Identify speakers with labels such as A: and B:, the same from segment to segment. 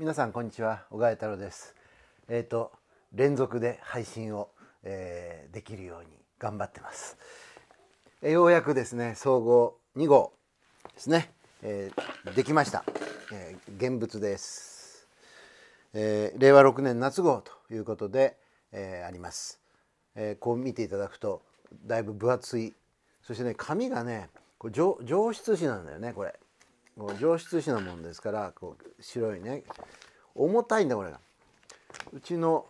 A: 皆さんこんにちは小川太郎ですえっ、ー、と連続で配信を、えー、できるように頑張ってます、えー、ようやくですね総合2号ですね、えー、できました、え現物です、え令和6年夏号ということで、えあります、えこう見ていただくとだいぶ分厚いそしてね紙がねこれ上上質紙なんだよねこれ上質紙なもんですからこう白いね重たいんだこれがうちの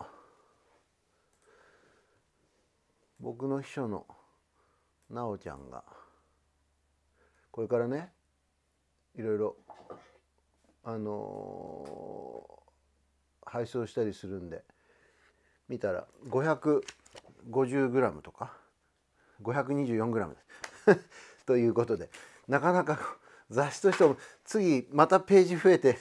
A: 僕の秘書のなおちゃんがこれからねいろいろあのー、配送したりするんで見たら 550g とか 524g ですということでなかなか雑誌としても次またページ増えて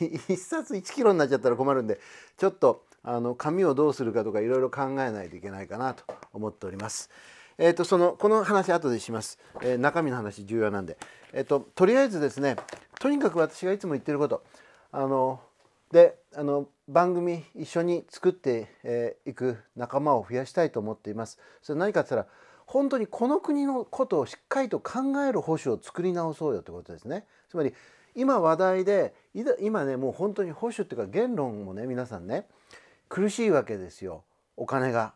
A: 1 冊1キロになっちゃったら困るんでちょっとあの紙をどうするかとかいろいろ考えないといけないかなと思っております。えーと、そのこの話後でします、えー、中身の話重要なんで、えーと、とりあえずですねとにかく私がいつも言ってることあのであの番組一緒に作ってい、えー、く仲間を増やしたいと思っています。それ何かって言ったら本当にこの国のことをしっかりと考える保守を作り直そうよということですね。つまり今話題で今ねもう本当に保守っていうか言論もね皆さんね苦しいわけですよお金が。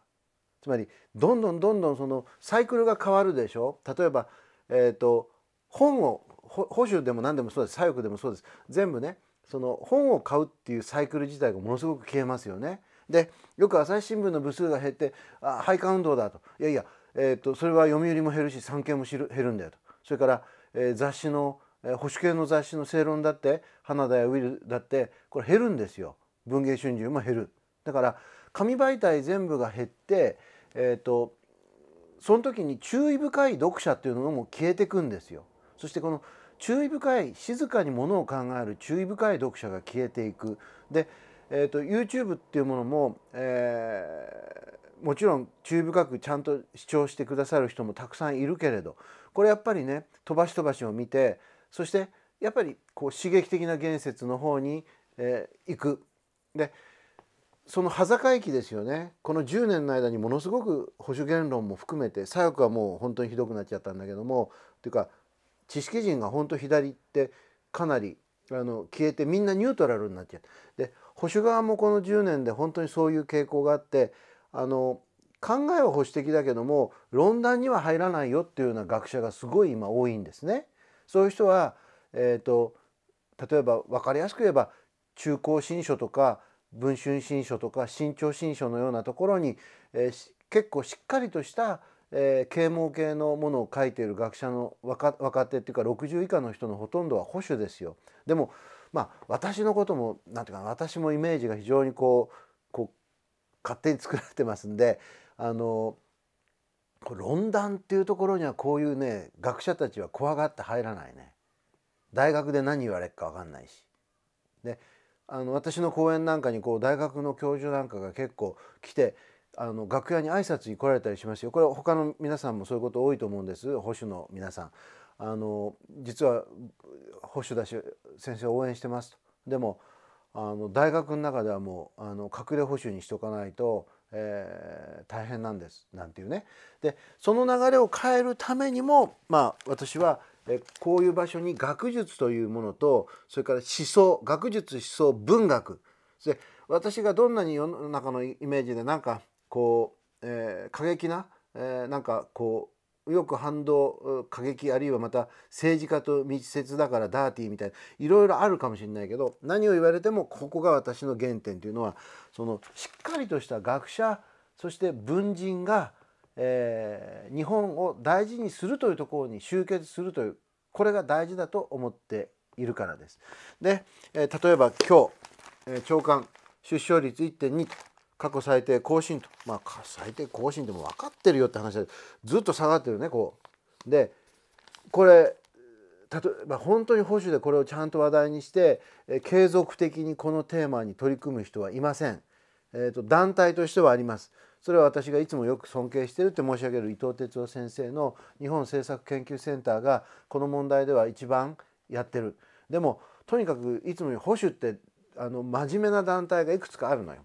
A: つまりどんどんどんどんそのサイクルが変わるでしょ例えば、えーと、本を保守でも何でもそうです左翼でもそうです全部ねその本を買うっていうサイクル自体がものすごく消えますよね。でよく朝日新聞の部数が減ってあ廃刊運動だといやいやえーと、それは読売も減るし産経も減るんだよとそれから、えー、雑誌の、えー、保守系の雑誌の正論だって花田やウィルだってこれ減るんですよ文藝春秋も減るだから紙媒体全部が減って、えーと、その時に注意深い読者っていうのも消えていくんですよ。そしてこの注意深い静かにものを考える注意深い読者が消えていくで、えーと、と YouTube っていうものも、えー、もちろん注意深くちゃんと主張してくださる人もたくさんいるけれどこれやっぱりね飛ばし飛ばしを見てそしてやっぱりこう刺激的な言説の方に、えー、行く。でその端境期ですよねこの10年の間にものすごく保守言論も含めて左翼はもう本当にひどくなっちゃったんだけどもというか知識人が本当左ってかなりあの消えてみんなニュートラルになっちゃう。で保守側もこの10年で本当にそういう傾向があってあの考えは保守的だけども論壇には入らないよっていうような学者がすごい今多いんですね。そういう人は、えーと、例えば分かりやすく言えば中高新書とか文春新書とか新潮新書のようなところに、えー、結構しっかりとした、えー、啓蒙系のものを書いている学者の若若手っていうか60以下の人のほとんどは保守ですよ。でもまあ私のこともなんていうかな私もイメージが非常にこう勝手に作られてますんであの論壇っていうところにはこういうね学者たちは怖がって入らないね大学で何言われるか分かんないしであの私の講演なんかにこう大学の教授なんかが結構来てあの楽屋に挨拶に来られたりしますよこれは他の皆さんもそういうこと多いと思うんです保守の皆さんあの実は保守だし先生応援してますとでもあの大学の中ではもうあの隠れ補修にしとかないと、えー、大変なんですなんていうねでその流れを変えるためにも、まあ、私はえこういう場所に学術というものとそれから思想学術思想文学で私がどんなに世の中のイメージでなんかこう、えー、過激な、えー、なんかこうよく反動過激あるいはまた政治家と密接だからダーティーみたいないろいろあるかもしれないけど何を言われてもここが私の原点というのはそのしっかりとした学者そして文人が、えー、日本を大事にするというところに集結するというこれが大事だと思っているからです。で、えー、例えば今日、えー、長官出生率1.2過去最低更新とまあ最低更新でも分かってるよって話でずっと下がってるねこう。でこれ例えば本当に保守でこれをちゃんと話題にして継続的にこのテーマに取り組む人はいません、えーと、団体としてはありますそれは私がいつもよく尊敬してるって申し上げる伊藤哲夫先生の日本政策研究センターがこの問題では一番やってるでもとにかくいつも保守ってあの真面目な団体がいくつかあるのよ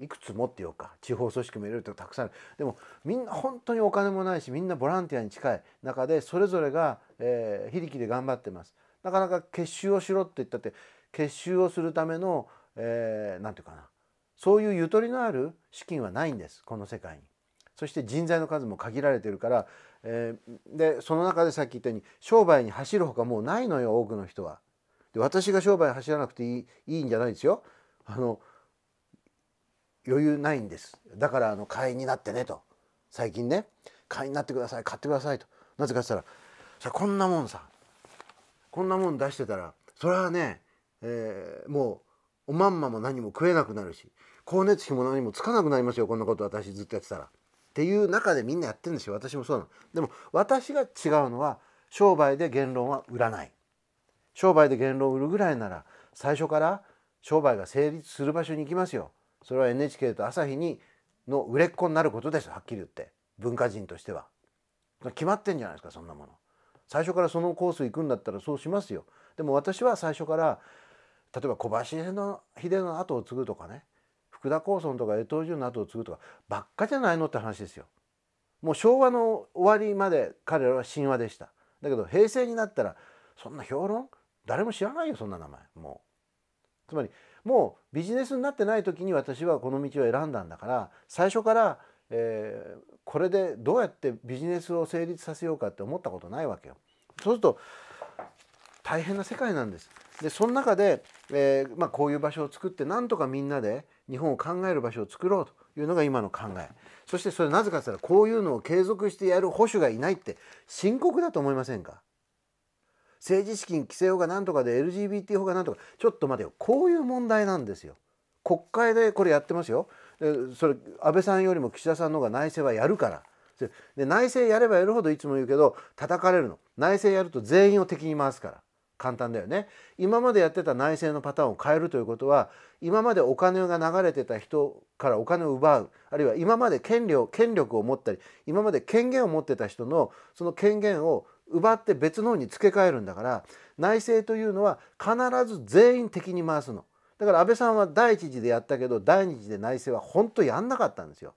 A: いくつ持ってようか地方組織も入れるとたくさんあるでもみんな本当にお金もないしみんなボランティアに近い中でそれぞれが、えー、非力で頑張ってますなかなか結集をしろって言ったって結集をするための何、えー、て言うかなそういうゆとりのある資金はないんですこの世界に。そして人材の数も限られてるから、えー、でその中でさっき言ったように商売に走るほかもうないのよ多くの人は。で私が商売走らなくていいいいんじゃないですよ。あの余裕ないんですだからあの会員になってねと最近ね会員になってください買ってくださいとなぜかって言ったらさこんなもんさこんなもん出してたらそれはね、えー、もうおまんまも何も食えなくなるし光熱費も何もつかなくなりますよこんなこと私ずっとやってたら。っていう中でみんなやってるんですよ私もそうなの。でも私が違うのは商売で言論は売らない。商売で言論を売るぐらいなら最初から商売が成立する場所に行きますよ。それは NHK と朝日にの売れっ子になることですはっきり言って文化人としては決まってんじゃないですかそんなもの最初からそのコース行くんだったらそうしますよでも私は最初から例えば小林の秀の後を継ぐとかね福田高村とか江藤潤の後を継ぐとかばっかじゃないのって話ですよもう昭和の終わりまで彼らは神話でしただけど平成になったらそんな評論誰も知らないよそんな名前もうつまりもうビジネスになってない時に私はこの道を選んだんだから最初から、えー、これでどうやってビジネスを成立させようかって思ったことないわけよ。そうすると大変な世界なんです。でその中で、えー、まあ、こういう場所を作ってなんとかみんなで日本を考える場所を作ろうというのが今の考えそしてそれなぜかといったらこういうのを継続してやる保守がいないって深刻だと思いませんか政治資金規正法が何とかで LGBT 法が何とかちょっと待てよこういう問題なんですよ。国会でこれやってますよ。でそれ安倍さんよりも岸田さんの方が内政はやるから。で内政やればやるほどいつも言うけど叩かれるの内政やると全員を敵に回すから簡単だよね今までやってた内政のパターンを変えるということは今までお金が流れてた人からお金を奪うあるいは今まで権力権力を持ったり今まで権限を持ってた人のその権限を奪って別の方に付け替えるんだから内政というのは必ず全員敵に回すのだから安倍さんは第一次でやったけど第二次で内政は本当やんなかったんですよ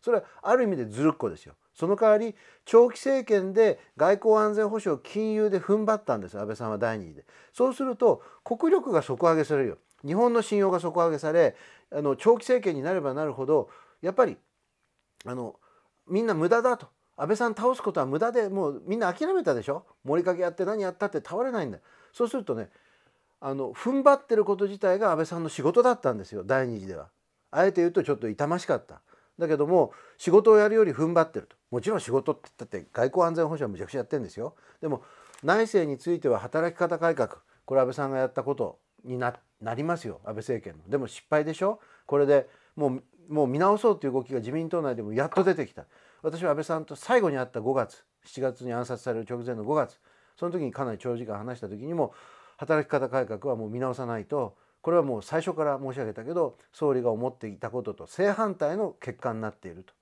A: それはある意味でずるっこですよその代わり長期政権で外交安全保障金融で踏ん張ったんです安倍さんは第二次でそうすると国力が底上げされるよ日本の信用が底上げされあの長期政権になればなるほどやっぱりあのみんな無駄だと安倍さん倒すことは無駄でもうみんな諦めたでしょ盛りかけやって何やったって倒れないんだそうするとねあの踏ん張ってること自体が安倍さんの仕事だったんですよ第2次では。あえて言うとちょっと痛ましかっただけども仕事をやるより踏ん張ってるともちろん仕事って言ったって外交安全保障むちゃくちゃやってるんですよでも内政については働き方改革これ安倍さんがやったことになりますよ安倍政権のでも失敗でしょこれでもうもう見直そうという動きが自民党内でもやっと出てきた私は安倍さんと最後に会った5月7月に暗殺される直前の5月その時にかなり長時間話した時にも働き方改革はもう見直さないとこれはもう最初から申し上げたけど総理が思っていたことと正反対の結果になっていると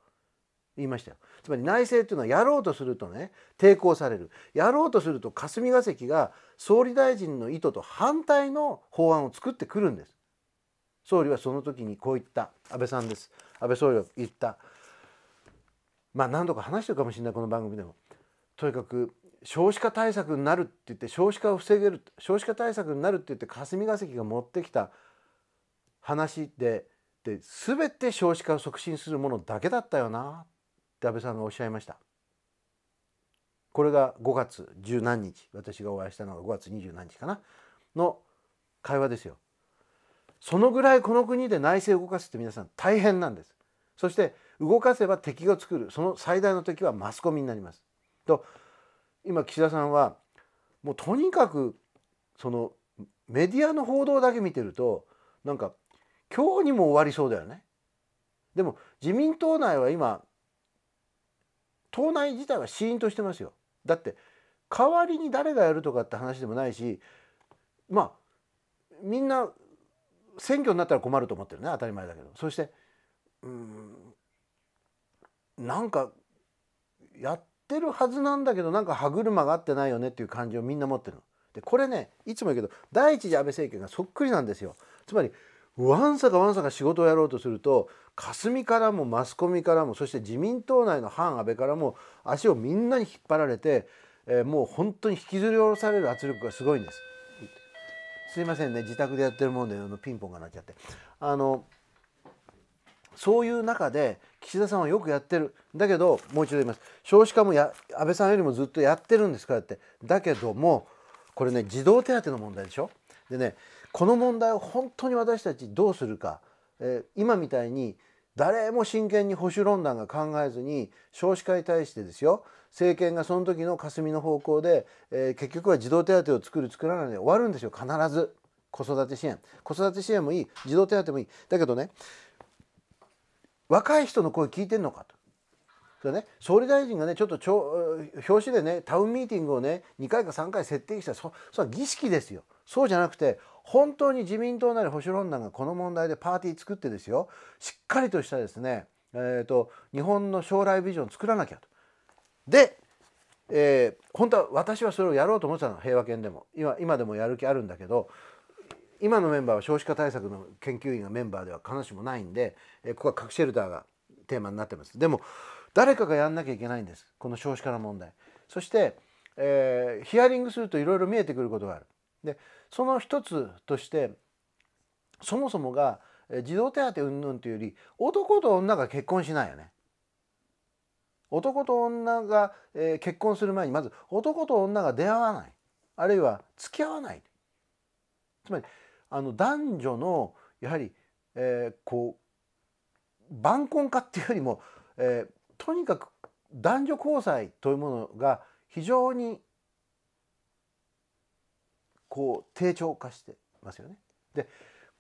A: 言いましたよつまり内政というのはやろうとするとね抵抗されるやろうとすると霞が関が総理大臣の意図と反対の法案を作ってくるんです総理はその時にこう言った安倍さんです安倍総理は言ったまあ何度か話してるかもしれないこの番組でもとにかく少子化対策になるって言って少子化を防げる少子化対策になるって言って霞が関が持ってきた話でで全て少子化を促進するものだけだったよなって安倍さんがおっしゃいました。これが5月十何日私がお会いしたのが5月二十何日かなの会話ですよ。そのぐらいこの国で内政を動かすって皆さん大変なんです。そして動かせば敵を作るその最大の敵はマスコミになります。と今岸田さんはもうとにかくそのメディアの報道だけ見てるとなんか今日にも終わりそうだよね。でも自民党内は今党内自体はシーンとしてますよ。だって代わりに誰がやるとかって話でもないしまあみんな選挙になったら困ると思ってるね当たり前だけどそしてうんなんかやってるはずなんだけどなんか歯車が合ってないよねっていう感じをみんな持ってるの。でこれねいつも言うけど第一次安倍政権がそっくりなんですよ。つまりわんさかわんさか仕事をやろうとすると霞からもマスコミからもそして自民党内の反安倍からも足をみんなに引っ張られて、えー、もう本当に引きずり下ろされる圧力がすごいんです。すいませんね自宅でやってるもんであのピンポンが鳴っちゃって。あのそういう中で岸田さんはよくやってるだけどもう一度言います少子化もや安倍さんよりもずっとやってるんですからってだけどもこれね児童手当の問題でしょでねこの問題を本当に私たちどうするか、えー、今みたいに誰も真剣に保守論談が考えずに少子化に対してですよ政権がその時の霞の方向で、えー、結局は児童手当を作る作らないで終わるんですよ必ず子育て支援子育て支援もいい児童手当もいいだけどね若い人の声聞いてんのかと。そね、総理大臣がねちょっとちょ表紙でねタウンミーティングをね2回か3回設定したそそれは儀式ですよそうじゃなくて本当に自民党なり保守論壇がこの問題でパーティー作ってですよしっかりとしたですね、えーと、日本の将来ビジョン作らなきゃと。で、えー、本当は私はそれをやろうと思ってたの平和犬でも今今でもやる気あるんだけど今のメンバーは少子化対策の研究員がメンバーでは必ずしもないんで、えここは核シェルターがテーマになってます。でも誰かがやんなきゃいけないんですこの少子化の問題。そして、えー、ヒアリングするといろいろ見えてくることがある。でその一つとしてそもそもが児童手当云々というより男と女が結婚しないよね。男と女が、え結婚する前にまず男と女が出会わないあるいは付き合わないつまりあの男女のやはり、えー、こう晩婚化っていうよりも、えー、とにかく男女交際というものが非常にこう低調化してますよね。で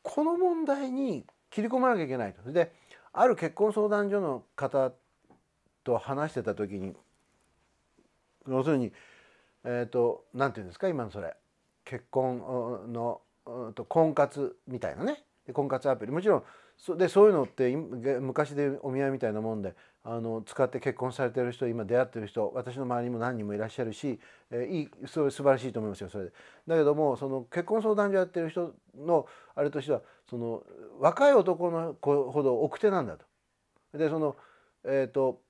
A: この問題に切り込まなきゃいけないと。である結婚相談所の方と話してた時に要するに何、えーと、なんて言うんですか今のそれ結婚のうんと婚活みたいなね婚活アプリもちろんそでそういうのって昔でお見合いみたいなもんであの使って結婚されてる人今出会ってる人私の周りにも何人もいらっしゃるし、えー、いいそれ素晴らしいと思いますよそれで。だけどもその結婚相談所やってる人のあれとしてはその若い男の子ほど奥手なんだと。でそのえっ、ー、と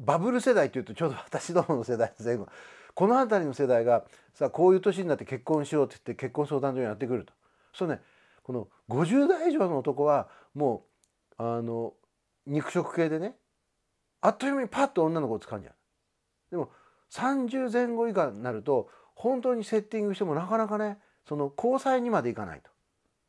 A: バブル世代っていうとちょうど私どもの世代の前後この辺りの世代がさこういう年になって結婚しようって言って結婚相談所にやってくるとそうねこの50代以上の男はもうあの肉食系でねあっという間にパッと女の子を掴んじゃう。でも30前後以下になると本当にセッティングしてもなかなかねその交際にまでいかない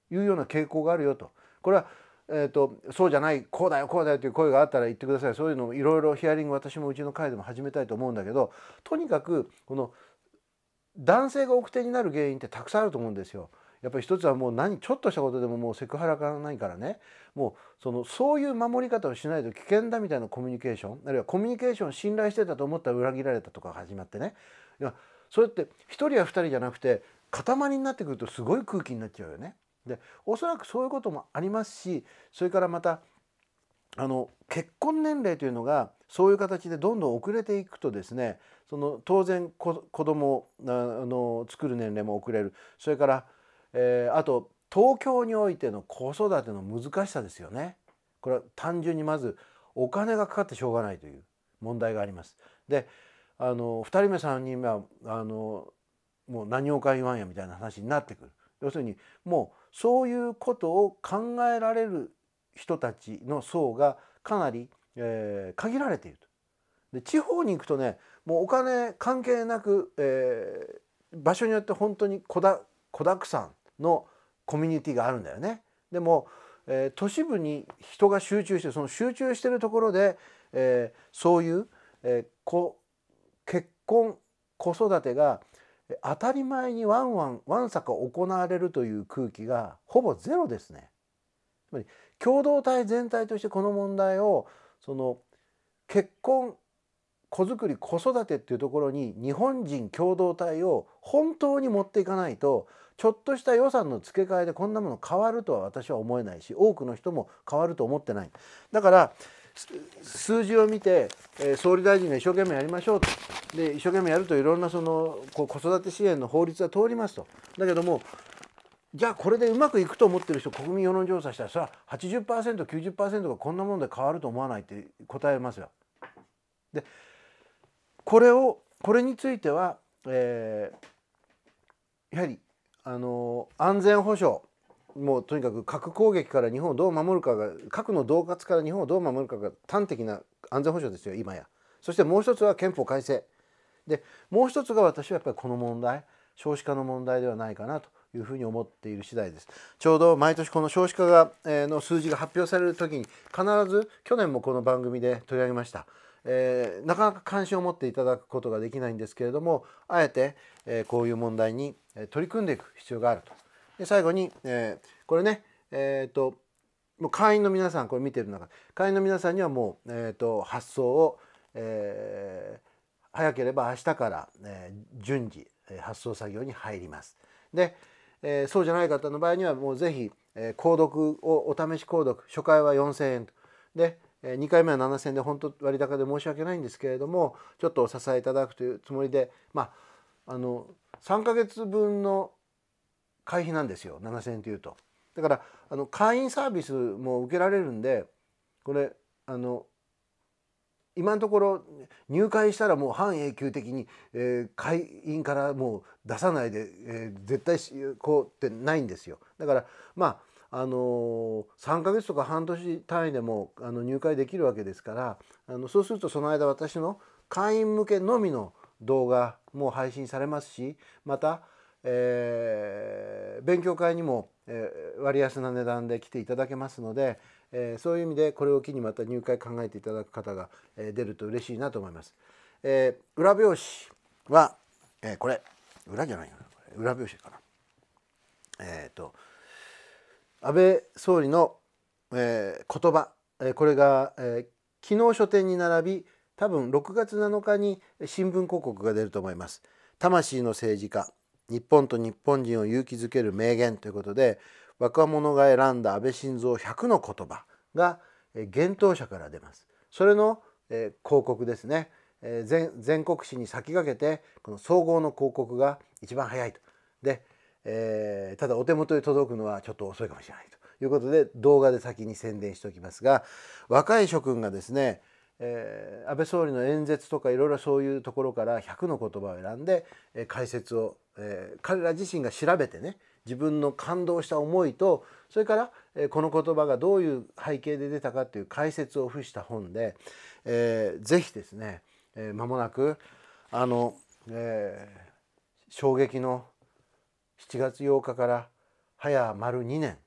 A: というような傾向があるよとこれはえーと、そうじゃないこうだよこうだよという声があったら言ってくださいそういうのをいろいろヒアリング私もうちの会でも始めたいと思うんだけどとにかくこの男性が奥手になる原因ってたくさんあると思うんですよ。やっぱり一つはもう何ちょっとしたことでももうセクハラからないからねもうそのそういう守り方をしないと危険だみたいなコミュニケーションあるいはコミュニケーションを信頼してたと思ったら裏切られたとか始まってねいやそれって一人や二人じゃなくて塊になってくるとすごい空気になっちゃうよね。でおそらくそういうこともありますしそれからまたあの結婚年齢というのがそういう形でどんどん遅れていくとですねその当然子供をあの作る年齢も遅れるそれから、えー、あと東京においての子育ての難しさですよね。これは単純にまずお金がかかってしょうがないという問題があります。であの二人目三人目はあのもう何をか言わんやみたいな話になってくる。要するにもうそういうことを考えられる人たちの層がかなり、えー、限られていると。で地方に行くとねもうお金関係なく、えー、場所によって本当に子だ子だくさんのコミュニティがあるんだよね。でも、えー、都市部に人が集中してその集中してるところで、えー、そういう、えー、こ結婚子育てが当たり前にワンワンワンサか行われるという空気がほぼゼロですね。つまり共同体全体としてこの問題をその結婚子作り子育てっていうところに日本人共同体を本当に持っていかないとちょっとした予算の付け替えでこんなもの変わるとは私は思えないし多くの人も変わると思ってない。だから数字を見て、え総理大臣が一生懸命やりましょうとで一生懸命やるといろんなその子育て支援の法律は通りますとだけどもじゃあこれでうまくいくと思ってる人国民世論調査したらそれは 80%90% がこんなもので変わると思わないって答えますよ。でこれをこれについては、えー、やはりあの安全保障もうとにかく核攻撃から日本をどう守るかが核の恫喝から日本をどう守るかが端的な安全保障ですよ今やそしてもう一つは憲法改正でもう一つが私はやっぱりこの問題少子化の問題ではないかなというふうに思っている次第ですちょうど毎年この少子化が、えー、の数字が発表される時に必ず去年もこの番組で取り上げました、えー、なかなか関心を持っていただくことができないんですけれどもあえて、えー、こういう問題に取り組んでいく必要があるとで最後に、えー、これねえっ、ー、ともう会員の皆さんこれ見てる中会員の皆さんにはもう、えーと、発送を、えー、早ければ明日から、えー、順次発送作業に入ります。で、えー、そうじゃない方の場合にはもう是非えー、購読をお試し購読初回は4,000円とで、え2回目は7,000円で本当割高で申し訳ないんですけれどもちょっとお支えいただくというつもりでまああの3ヶ月分の会費なんですよ7,000円というと。だからあの会員サービスも受けられるんでこれあの今のところ入会したらもう半永久的に、えー、会員からもう出さないで、えー、絶対しこうってないんですよ。だからまああの3ヶ月とか半年単位でもあの入会できるわけですからあのそうするとその間私の会員向けのみの動画も配信されますしまたえー、勉強会にも、えー、割安な値段で来ていただけますので、えー、そういう意味でこれを機にまた入会考えていただく方が、えー、出ると嬉しいなと思います。えー、裏表紙は、えー、これ裏じゃないよなこれ裏表紙かな。えーと、と安倍総理の、えー、言葉、えー、これが、えー、昨日書店に並び多分6月7日に新聞広告が出ると思います。魂の政治家日本と日本人を勇気づける名言ということで若者が選んだ安倍晋三100の言葉が厳冬者から出ますそれの、え広告ですね、え全国紙に先駆けてこの総合の広告が一番早いとで、えー、ただお手元に届くのはちょっと遅いかもしれないということで動画で先に宣伝しておきますが若い諸君がですねえー、安倍総理の演説とかいろいろそういうところから100の言葉を選んで、えー、解説を、えー、彼ら自身が調べてね自分の感動した思いとそれから、えー、この言葉がどういう背景で出たかという解説を付した本で、えー、ぜひですね、えー、間もなくあの、えー、衝撃の7月8日から早丸2年、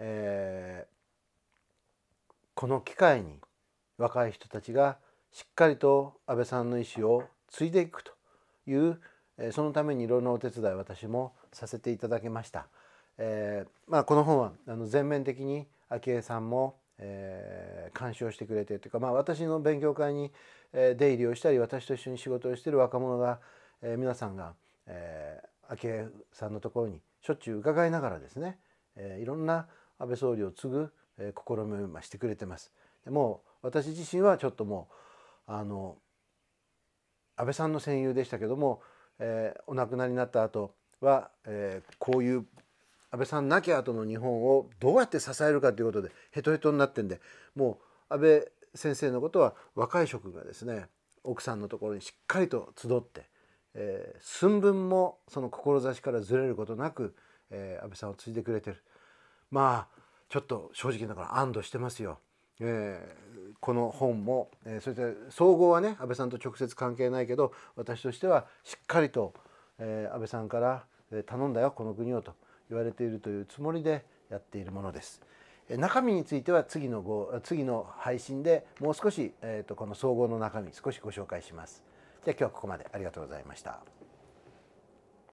A: えー、この機会に「若い人たちがしっかりと安倍さんの意思を継いでいくというそのためにいろんなお手伝い私もさせていただきました。えー、まあ、この本はあの全面的に昭恵さんも、えー、監視をしてくれてというか、まあ、私の勉強会に、え出入りをしたり私と一緒に仕事をしてる若者が、えー、皆さんが、え昭恵さんのところにしょっちゅう伺いながらですね、えいろんな安倍総理を継ぐ、え試みをしてくれてます。でもう私自身はちょっともうあの安倍さんの戦友でしたけども、えー、お亡くなりになった後は、えー、こういう安倍さん亡き後の日本をどうやって支えるかということでヘトヘトになってんでもう安倍先生のことは若い職がですね奥さんのところにしっかりと集って、えー、寸分もその志からずれることなく、えー、安倍さんを継いでくれてるまあちょっと正直だから安堵してますよ、えー、この本も、えー、そして総合はね安倍さんと直接関係ないけど私としてはしっかりと、えー、安倍さんから、え頼んだよこの国をと言われているというつもりでやっているものです。え中身については次の号次の配信でもう少し、えーと、この総合の中身少しご紹介します。じゃ今日はここまでありがとうございました。